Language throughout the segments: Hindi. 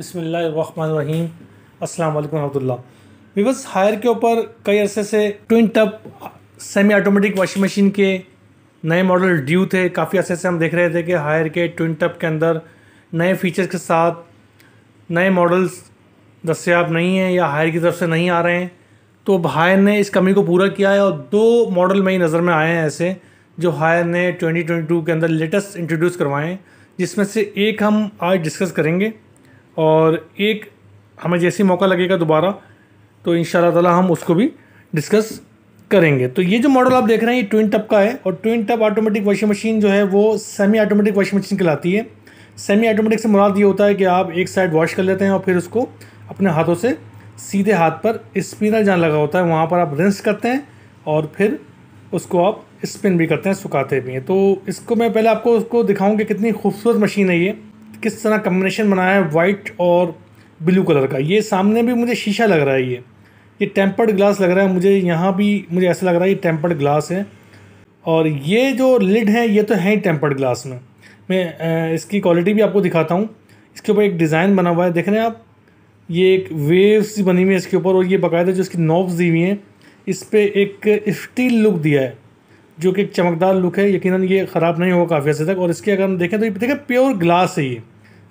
बसमीम अस्सलाम वालेकुम विवस हायर के ऊपर कई अरसे से twin tub semi automatic washing machine के नए मॉडल ड्यू थे काफ़ी अरसे से हम देख रहे थे कि हायर के ट्विन टप के अंदर नए फीचर्स के साथ नए मॉडल्स दस्याब नहीं हैं या हायर की तरफ से नहीं आ रहे हैं तो अब हायर ने इस कमी को पूरा किया है और दो मॉडल मेरी नज़र में आए हैं ऐसे जो हायर ने 2022 के अंदर लेटेस्ट इंट्रोड्यूस हैं जिसमें से एक हम आज डिस्कस करेंगे और एक हमें जैसे मौका लगेगा दोबारा तो इन ताला हम उसको भी डिस्कस करेंगे तो ये जो मॉडल आप देख रहे हैं ये ट्विन टप का है और twin tub automatic washing machine जो है वो सेमी ऑटोमेटिक वॉशिंग मशीन कहलाती है सेमी ऑटोमेटिक से मुराद ये होता है कि आप एक साइड वॉश कर लेते हैं और फिर उसको अपने हाथों से सीधे हाथ पर स्पिनर जहाँ लगा होता है वहाँ पर आप रिंस करते हैं और फिर उसको आप स्पिन भी करते हैं सुखाते भी हैं तो इसको मैं पहले आपको उसको दिखाऊँ कि कितनी खूबसूरत मशीन है ये किस तरह कम्बिनेशन बनाया है वाइट और ब्लू कलर का ये सामने भी मुझे शीशा लग रहा है ये ये टेम्पर्ड ग्लास लग रहा है मुझे यहाँ भी मुझे ऐसा लग रहा है ये टेम्पर्ड ग्लास है और ये जो लिड है ये तो है ही टेम्पर्ड ग्लास में मैं इसकी क्वालिटी भी आपको दिखाता हूँ इसके ऊपर एक डिज़ाइन बना हुआ है देख रहे हैं आप ये एक वेव्स बनी हुई है इसके ऊपर और ये बाकायदा जो इसकी नॉब्स दी हुई हैं इस पर एक स्टील लुक दिया है जो कि एक चमकदार लुक है यकीनन ये ख़राब नहीं होगा काफ़ी अर्से तक और इसके अगर हम देखें तो ये देखें प्योर ग्लास है ये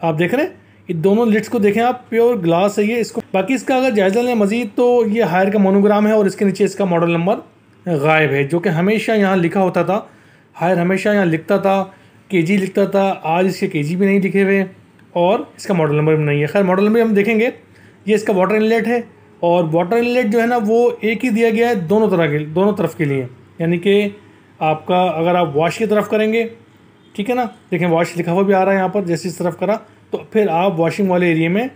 आप देख रहे हैं ये दोनों लिट्स को देखें आप प्योर ग्लास है ये इसको बाकी इसका अगर जायज़ा लें मज़ीद तो ये हायर का मोनोग्राम है और इसके नीचे इसका मॉडल नंबर गायब है जो कि हमेशा यहाँ लिखा होता था हायर हमेशा यहाँ लिखता था के जी लिखता था आज इसके के जी भी नहीं लिखे हुए और इसका मॉडल नंबर भी नहीं है खैर मॉडल नंबर हम देखेंगे ये इसका वाटर इनलेट है और वाटर इनलेट जो है ना वो एक ही दिया गया है दोनों तरह के दोनों तरफ के लिए यानी कि आपका अगर आप वॉश की तरफ करेंगे ठीक है ना देखें वॉश लिखा हुआ भी आ रहा है यहाँ पर जैसे इस तरफ करा तो फिर आप वॉशिंग वाले एरिए में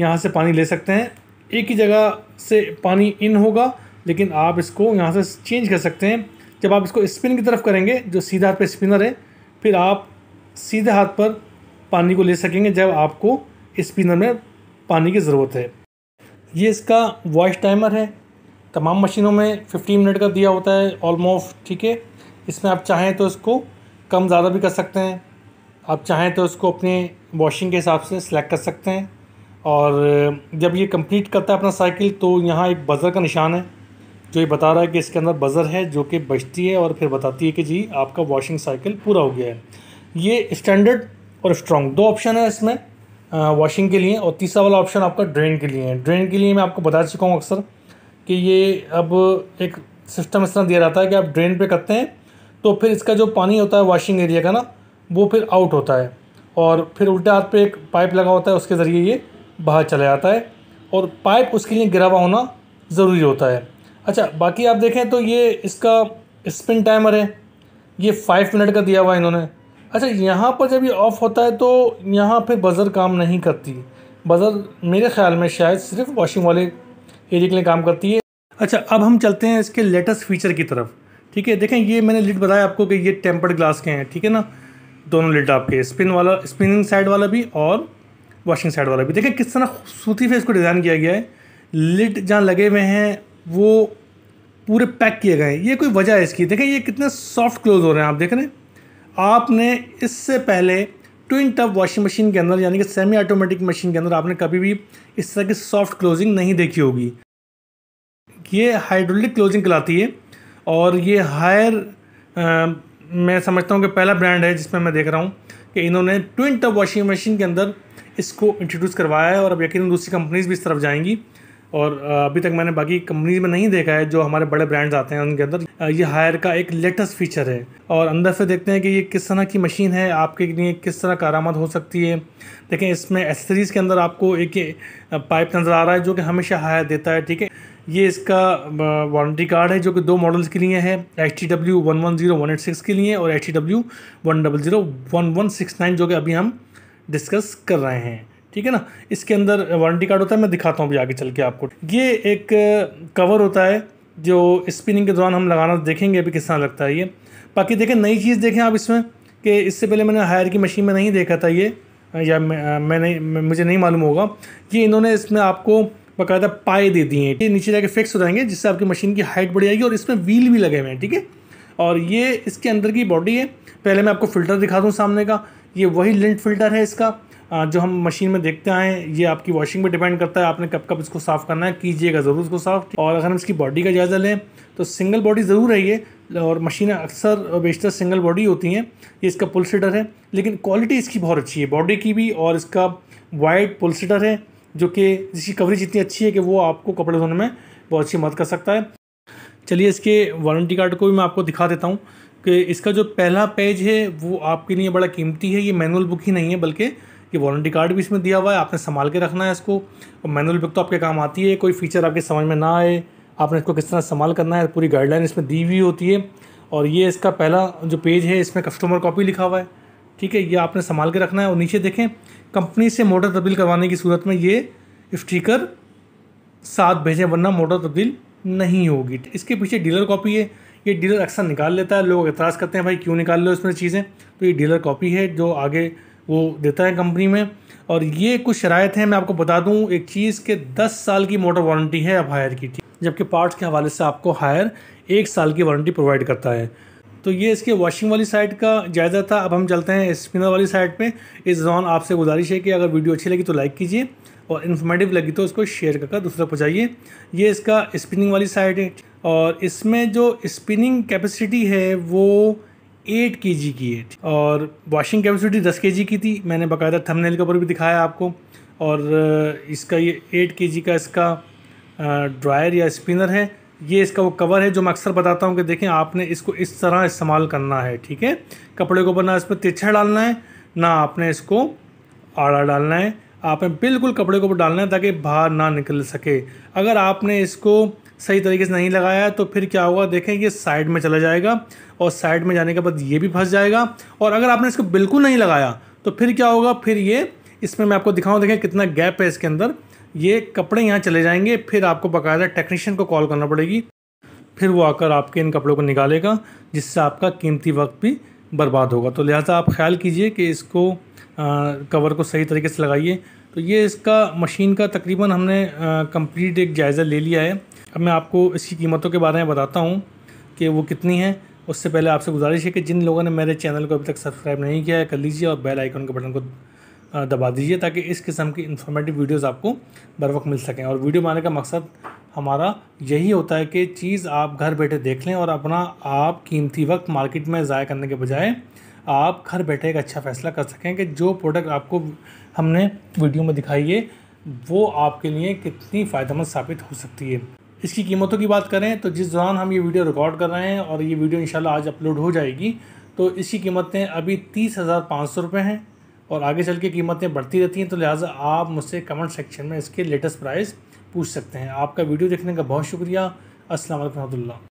यहाँ से पानी ले सकते हैं एक ही जगह से पानी इन होगा लेकिन आप इसको यहाँ से चेंज कर सकते हैं जब आप इसको स्पिन की तरफ करेंगे जो सीधे हाथ पर स्पिनर है फिर आप सीधे हाथ पर पानी को ले सकेंगे जब आपको स्पिनर में पानी की ज़रूरत है ये इसका वॉश टाइमर है तमाम मशीनों में 15 मिनट का दिया होता है ऑलमोस्ट ठीक है इसमें आप चाहें तो इसको कम ज़्यादा भी कर सकते हैं आप चाहें तो इसको अपने वॉशिंग के हिसाब से सिलेक्ट कर सकते हैं और जब ये कंप्लीट करता है अपना साइकिल तो यहाँ एक बज़र का निशान है जो ये बता रहा है कि इसके अंदर बज़र है जो कि बजती है और फिर बताती है कि जी आपका वॉशिंग साइकिल पूरा हो गया है ये स्टैंडर्ड और स्ट्रॉन्ग दो ऑप्शन है इसमें वॉशिंग के लिए और तीसरा वाला ऑप्शन आपका ड्रेन के लिए है ड्रेन के लिए मैं आपको बता चुका हूँ अक्सर कि ये अब एक सिस्टम इस तरह दिया जाता है कि आप ड्रेन पे करते हैं तो फिर इसका जो पानी होता है वॉशिंग एरिया का ना वो फिर आउट होता है और फिर उल्टे हाथ पे एक पाइप लगा होता है उसके ज़रिए ये बाहर चला जाता है और पाइप उसके लिए गिरा हुआ होना ज़रूरी होता है अच्छा बाकी आप देखें तो ये इसका स्पिन टाइमर है ये फाइव मिनट का दिया हुआ है इन्होंने अच्छा यहाँ पर जब ये ऑफ़ होता है तो यहाँ पर बज़र काम नहीं करती बज़र मेरे ख़्याल में शायद सिर्फ वॉशिंग वाले एरिया के लिए काम करती है अच्छा अब हम चलते हैं इसके लेटेस्ट फीचर की तरफ ठीक है देखें ये मैंने लिट बताया आपको कि ये टेम्पर्ड ग्लास के हैं ठीक है ना दोनों लिड आपके स्पिन वाला स्पिनिंग साइड वाला भी और वॉशिंग साइड वाला भी देखें किस तरह खूबसूरती से इसको डिज़ाइन किया गया है लिड जहाँ लगे हुए हैं वो पूरे पैक किए गए हैं ये कोई वजह है इसकी देखें ये कितने सॉफ्ट क्लोज हो रहे हैं आप देख रहे हैं आपने इससे पहले ट्विन टब वॉशिंग मशीन के अंदर यानी कि सेमी ऑटोमेटिक मशीन के अंदर आपने कभी भी इस तरह की सॉफ्ट क्लोजिंग नहीं देखी होगी ये हाइड्रोलिक क्लोजिंग कहलाती है और ये हायर मैं समझता हूँ कि पहला ब्रांड है जिसमें मैं देख रहा हूँ कि इन्होंने ट्विन टब वॉशिंग मशीन के अंदर इसको इंट्रोड्यूस करवाया है और अब यकीन दूसरी कंपनीज भी इस तरफ जाएंगी और अभी तक मैंने बाकी कंपनीज में नहीं देखा है जो हमारे बड़े ब्रांड्स आते हैं उनके अंदर ये हायर का एक लेटेस्ट फीचर है और अंदर से देखते हैं कि ये किस तरह की मशीन है आपके लिए किस तरह कारामद हो सकती है देखें इसमें एसेसरीज़ के अंदर आपको एक पाइप नज़र आ रहा है जो कि हमेशा हायर देता है ठीक है ये इसका वारंटी कार्ड है जो कि दो मॉडल्स के लिए है H T W one one zero one eight six के लिए और H T W one double zero one one six nine जो कि अभी हम डिस्कस कर रहे हैं ठीक है ना इसके अंदर वारंटी कार्ड होता है मैं दिखाता हूँ अभी आगे चल के आपको ये एक कवर होता है जो स्पिनिंग के दौरान हम लगाना देखेंगे अभी किस तरह लगता है ये बाकी देखें नई चीज़ देखें आप इसमें कि इससे पहले मैंने हायर की मशीन में नहीं देखा था ये या मैं, नहीं मुझे नहीं मालूम होगा कि इन्होंने इसमें आपको बाकायदा पाए दे दिए हैं ये नीचे जाके फिक्स हो जाएंगे जिससे आपकी मशीन की हाइट बढ़ जाएगी और इसमें व्हील भी लगे हुए हैं ठीक है और ये इसके अंदर की बॉडी है पहले मैं आपको फ़िल्टर दिखा दूँ सामने का ये वही लिंट फिल्टर है इसका जो हम मशीन में देखते आए ये आपकी वॉशिंग पर डिपेंड करता है आपने कब कब इसको साफ़ करना है कीजिएगा ज़रूर इसको साफ़ और अगर हम इसकी बॉडी का जायज़ा लें तो सिंगल बॉडी ज़रूर है ये और मशीनें अक्सर बेशतर सिंगल बॉडी होती हैं ये इसका पुल सीटर है लेकिन क्वालिटी इसकी बहुत अच्छी है बॉडी की भी और इसका वाइड पुल सीटर है जो कि जिसकी कवरेज इतनी अच्छी है कि वो आपको कपड़े धोने में बहुत अच्छी मदद कर सकता है चलिए इसके वारंटी कार्ड को भी मैं आपको दिखा देता हूँ कि इसका जो पहला पेज है वो आपके लिए बड़ा कीमती है ये मैनुअल बुक ही नहीं है बल्कि ये वारंटी कार्ड भी इसमें दिया हुआ है आपने संभाल के रखना है इसको और मैनुअल बुक तो आपके काम आती है कोई फीचर आपके समझ में ना आए आपने इसको किस तरह संभाल करना है पूरी गाइडलाइन इसमें दी हुई होती है और ये इसका पहला जो पेज है इसमें कस्टमर कॉपी लिखा हुआ है ठीक है ये आपने संभाल के रखना है और नीचे देखें कंपनी से मोटर तब्दील करवाने की सूरत में ये स्टीकर साथ भेजें वरना मोटर तब्दील नहीं होगी इसके पीछे डीलर कॉपी है ये डीलर अक्सर निकाल लेता है लोग एतराज़ करते हैं भाई क्यों निकाल लो इसमें चीज़ें तो ये डीलर कॉपी है जो आगे वो देता है कंपनी में और ये कुछ शरायत हैं मैं आपको बता दूं एक चीज़ के 10 साल की मोटर वारंटी है अब हायर की जबकि पार्ट्स के हवाले से आपको हायर एक साल की वारंटी प्रोवाइड करता है तो ये इसके वॉशिंग वाली साइड का जायज़ा था अब हम चलते हैं स्पिनर वाली साइड पे इस दौरान आपसे गुजारिश है कि अगर वीडियो अच्छी लगी तो लाइक कीजिए और इन्फॉर्मेटिव लगी तो इसको शेयर करके दूसरा पहुँचाइए ये इसका स्पिनिंग वाली साइड है और इसमें जो स्पिनिंग कैपेसिटी है वो एट के जी की थी और वॉशिंग कैपेसिटी दस के जी की थी मैंने बाकायदा थंबनेल के ऊपर भी दिखाया आपको और इसका ये एट के जी का इसका ड्रायर या स्पिनर है ये इसका वो कवर है जो मैं अक्सर बताता हूँ कि देखें आपने इसको इस तरह इस्तेमाल करना है ठीक है कपड़े के ऊपर ना इस पर तिरछा डालना है ना आपने इसको आड़ा डालना है आपने बिल्कुल कपड़े के ऊपर डालना है ताकि बाहर ना निकल सके अगर आपने इसको सही तरीके से नहीं लगाया तो फिर क्या होगा देखें ये साइड में चला जाएगा और साइड में जाने के बाद ये भी फंस जाएगा और अगर आपने इसको बिल्कुल नहीं लगाया तो फिर क्या होगा फिर ये इसमें मैं आपको दिखाऊँ देखें कितना गैप है इसके अंदर ये कपड़े यहाँ चले जाएंगे फिर आपको बाकायदा टेक्नीशियन को कॉल करना पड़ेगी फिर वो आकर आपके इन कपड़ों को निकालेगा जिससे आपका कीमती वक्त भी बर्बाद होगा तो लिहाजा आप ख्याल कीजिए कि इसको आ, कवर को सही तरीके से लगाइए तो ये इसका मशीन का तकरीबन हमने कंप्लीट एक जायज़ा ले लिया है अब मैं आपको इसकी कीमतों के बारे में बताता हूँ कि वो कितनी है उससे पहले आपसे गुजारिश है कि जिन लोगों ने मेरे चैनल को अभी तक सब्सक्राइब नहीं किया है कर लीजिए और बेल आइकन के बटन को दबा दीजिए ताकि इस किस्म की इन्फॉर्मेटिव वीडियोस आपको बर वक्त मिल सकें और वीडियो बनाने का मकसद हमारा यही होता है कि चीज़ आप घर बैठे देख लें और अपना आप कीमती वक्त मार्केट में ज़ाया करने के बजाय आप घर बैठे एक अच्छा फैसला कर सकें कि जो प्रोडक्ट आपको हमने वीडियो में दिखाई है वो आपके लिए कितनी फ़ायदेमंद साबित हो सकती है इसकी कीमतों की बात करें तो जिस दौरान हम ये वीडियो रिकॉर्ड कर रहे हैं और ये वीडियो इंशाल्लाह आज अपलोड हो जाएगी तो इसकी कीमतें अभी तीस हज़ार पाँच सौ रुपये हैं और आगे चल के कीमतें बढ़ती रहती हैं तो लिहाजा आप मुझसे कमेंट सेक्शन में इसके लेटेस्ट प्राइस पूछ सकते हैं आपका वीडियो देखने का बहुत शुक्रिया असल वरहमल